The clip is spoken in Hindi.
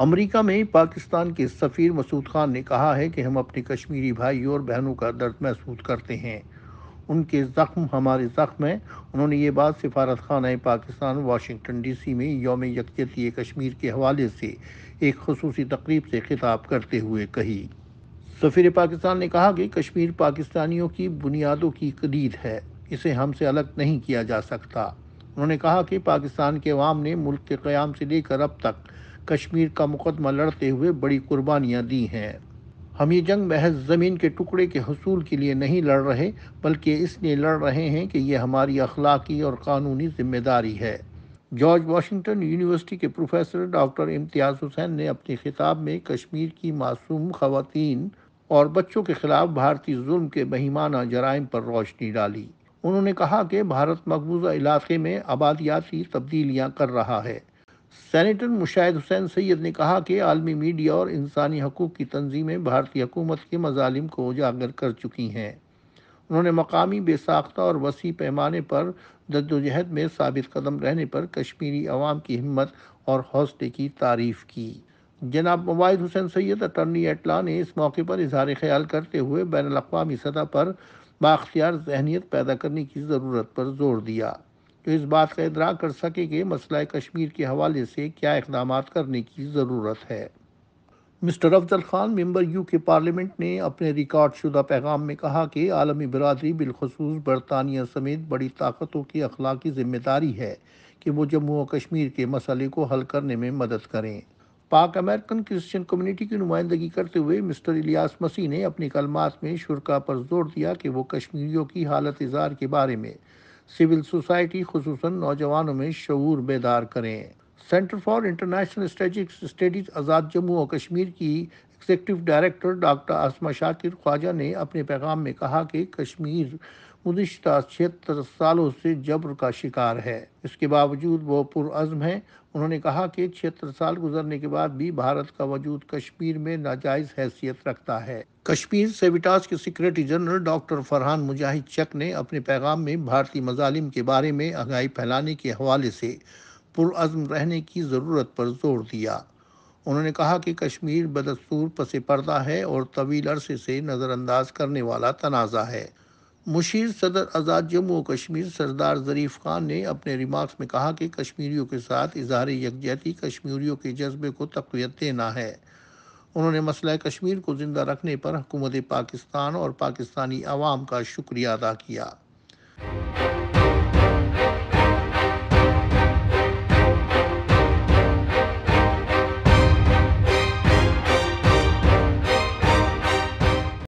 अमेरिका में पाकिस्तान के सफ़ीर मसूद खान ने कहा है कि हम अपने कश्मीरी भाइयों और बहनों का दर्द महसूस करते हैं उनके ज़ख्म हमारे ज़ख्म हैं उन्होंने ये बात सिफारत खाना पाकिस्तान वाशिंगटन डीसी में योम यकजती कश्मीर के हवाले से एक खसूस तकरीब से खिताब करते हुए कही सफ़ीर पाकिस्तान ने कहा कि कश्मीर पाकिस्तानियों की बुनियादों की कदीद है इसे हमसे अलग नहीं किया जा सकता उन्होंने कहा कि पाकिस्तान के अवाम ने मुल्क के क़्याम से लेकर अब तक कश्मीर का मुकदमा लड़ते हुए बड़ी कुर्बानियां दी हैं हम ये जंग महज ज़मीन के टुकड़े के हसूल के लिए नहीं लड़ रहे बल्कि इसलिए लड़ रहे हैं कि यह हमारी अखलाकी और कानूनी जिम्मेदारी है जॉर्ज वाशिंगटन यूनिवर्सिटी के प्रोफेसर डॉक्टर इम्तियाज़ हुसैन ने अपने खिताब में कश्मीर की मासूम खातन और बच्चों के खिलाफ भारतीय जुल्म के बहिमाना जराइम पर रोशनी डाली उन्होंने कहा कि भारत मकबूजा इलाके में आबादियाती तब्दीलियां कर रहा है सैनिटर मुशाहिद हुसैन सैयद ने कहा कि आलमी मीडिया और इंसानी हकूक़ की तंजीमें भारतीय हकूमत के मजालिम को उजागर कर चुकी हैं उन्होंने मकामी बेसाख्ता और वसी पैमाने पर जद्दोजहद में साबित कदम रहने पर कश्मीरी आवाम की हिम्मत और हौसले की तारीफ की जनाब मुबाद हुसैन सैयद अटर्नी एटला ने इस मौके पर इजहार ख्याल करते हुए बैन अवी सतह पर बाख्तियार जहनीत पैदा करने की ज़रूरत पर जोर दिया जो इस बात का इतरा कर सके कि मसला कश्मीर के हवाले से क्या इकदाम करने की ज़रूरत है mister Afzal Khan member U K parliament ने अपने रिकॉर्ड शुदा पैगाम में कहा कि आलमी बरदरी बिलखसूस बरतानिया समेत बड़ी ताकतों की अखलाकी जिम्मेदारी है कि वो जम्मू और कश्मीर के मसले को हल करने में मदद करें पाक अमेरिकन क्रिश्चियन कम्युनिटी की नुमाइंदगी करते हुए मिस्टर इलियास मसीह ने अपने कलमात में शुरा पर जोर दिया कि वो कश्मीरियों की हालत इजार के बारे में सिविल सोसाइटी खसूस नौजवानों में शूर बेदार करें centre for international strategic studies Azad Jammu और कश्मीर की executive director doctor Asma Shakir Khawaja ने अपने पैगाम में कहा कि कश्मीर मुदिश्ता छिहत्तर सालों से जबर का शिकार है इसके बावजूद वह पुरज़म है उन्होंने कहा कि छिहत्तर साल गुजरने के बाद भी भारत का वजूद कश्मीर में नाजायज हैसियत रखता है कश्मीर सेविटास के secretary general doctor Farhan Mujahid Chak ने अपने पैगाम में भारतीय मजालिम के बारे में आगाही फैलाने के हवाले से पुरज़म रहने की ज़रूरत पर जोर दिया उन्होंने कहा कि कश्मीर बदस्तूर पसे पर्दा है और तवील अरसे से नज़रअंदाज करने वाला तनाज़ा है मुशीर सदर आज़ाद जम्मू और कश्मीर सरदार ज़रीफ खान ने अपने रिमार्क्स में कहा कि कश्मीरियों के साथ इजहार यकजहती कश्मीरियों के जज्बे को तकवीत देना है उन्होंने मसला कश्मीर को ज़िंदा रखने पर हुकूमत पाकिस्तान और पाकिस्तानी आवाम का शुक्रिया अदा किया